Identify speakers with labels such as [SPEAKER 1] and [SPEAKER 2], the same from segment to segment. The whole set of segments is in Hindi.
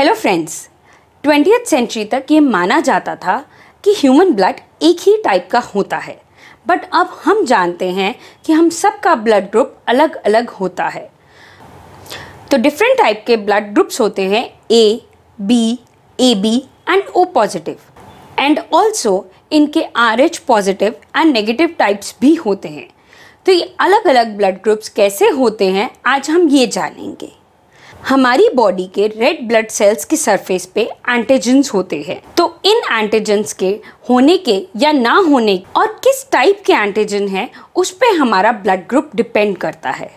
[SPEAKER 1] हेलो फ्रेंड्स ट्वेंटी सेंचुरी तक ये माना जाता था कि ह्यूमन ब्लड एक ही टाइप का होता है बट अब हम जानते हैं कि हम सब का ब्लड ग्रुप अलग अलग होता है तो डिफरेंट टाइप के ब्लड ग्रुप्स होते हैं A B A B and O positive and also इनके R H positive and negative types भी होते हैं तो ये अलग अलग ब्लड ग्रुप्स कैसे होते हैं आज हम ये जानेंगे हमारी बॉडी के रेड ब्लड सेल्स की सरफेस पे एंटीजेंस होते हैं तो इन एंटीजेंस के होने के या ना होने और किस टाइप के एंटीजन है उस पे हमारा ब्लड ग्रुप डिपेंड करता है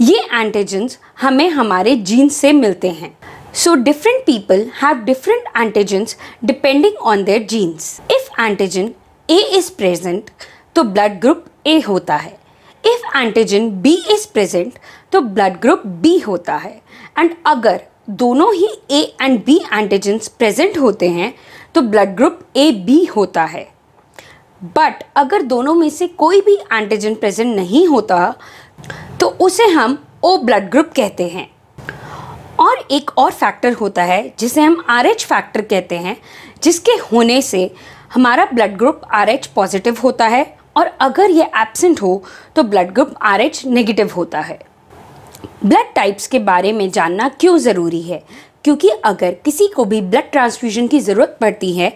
[SPEAKER 1] ये एंटीजेंस हमें हमारे जीन्स से मिलते हैं so different people have different antigens depending on their genes if antigen A is present तो ब्लड ग्रुप ए होता है if antigen B is present तो ब्लड ग्रुप बी होता है एंड अगर दोनों ही A and B antigens present होते हैं तो ब्लड ग्रुप ए बी होता है बट अगर दोनों में से कोई भी एंटीजन प्रेजेंट नहीं होता तो उसे हम ओ ब्लड ग्रुप कहते हैं और एक और फैक्टर होता है जिसे हम आर एच फैक्टर कहते हैं जिसके होने से हमारा blood group R H positive होता है और अगर ये एबसेंट हो तो blood group R H negative होता है ब्लड टाइप्स के बारे में जानना क्यों ज़रूरी है क्योंकि अगर किसी को भी ब्लड ट्रांसफ्यूजन की ज़रूरत पड़ती है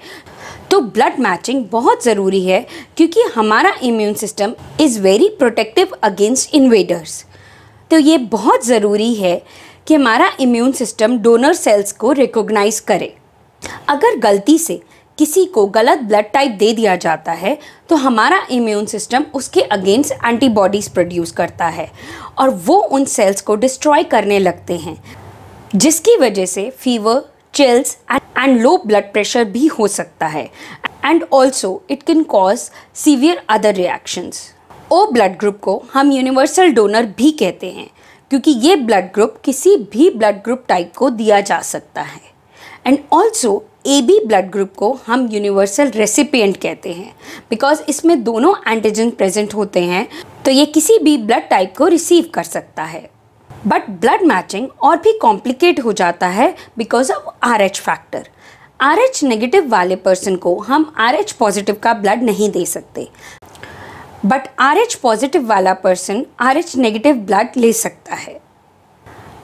[SPEAKER 1] तो ब्लड मैचिंग बहुत ज़रूरी है क्योंकि हमारा immune system is very protective against invaders तो ये बहुत ज़रूरी है कि हमारा इम्यून सिस्टम डोनर सेल्स को रिकॉग्नाइज करे अगर गलती से किसी को गलत ब्लड टाइप दे दिया जाता है तो हमारा इम्यून सिस्टम उसके अगेंस्ट एंटीबॉडीज़ प्रोड्यूस करता है और वो उन सेल्स को डिस्ट्रॉय करने लगते हैं जिसकी वजह से fever chills and low blood pressure भी हो सकता है and also it can cause severe other reactions O blood group को हम यूनिवर्सल डोनर भी कहते हैं क्योंकि ये ब्लड ग्रुप किसी भी ब्लड ग्रुप टाइप को दिया जा सकता है and also A B blood group को हम यूनिवर्सल रेसिपिएंट कहते हैं बिकॉज इसमें दोनों एंटीजन प्रेजेंट होते हैं तो ये किसी भी ब्लड टाइप को रिसीव कर सकता है बट ब्लड मैचिंग और भी कॉम्प्लिकेट हो जाता है because of R H factor R H negative वाले पर्सन को हम आर एच पॉजिटिव का ब्लड नहीं दे सकते बट आर एच पॉजिटिव वाला person R H negative blood ले सकता है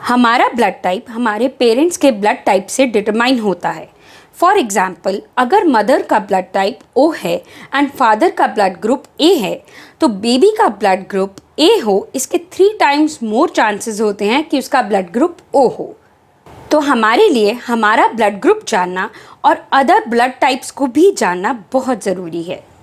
[SPEAKER 1] हमारा ब्लड टाइप हमारे पेरेंट्स के ब्लड टाइप से डिटरमाइन होता है फॉर एग्ज़ाम्पल अगर मदर का ब्लड टाइप ओ है एंड फादर का ब्लड ग्रुप ए है तो बेबी का ब्लड ग्रुप ए हो इसके थ्री टाइम्स मोर चांसेस होते हैं कि उसका ब्लड ग्रुप ओ हो तो हमारे लिए हमारा ब्लड ग्रुप जानना और अदर ब्लड टाइप्स को भी जानना बहुत ज़रूरी है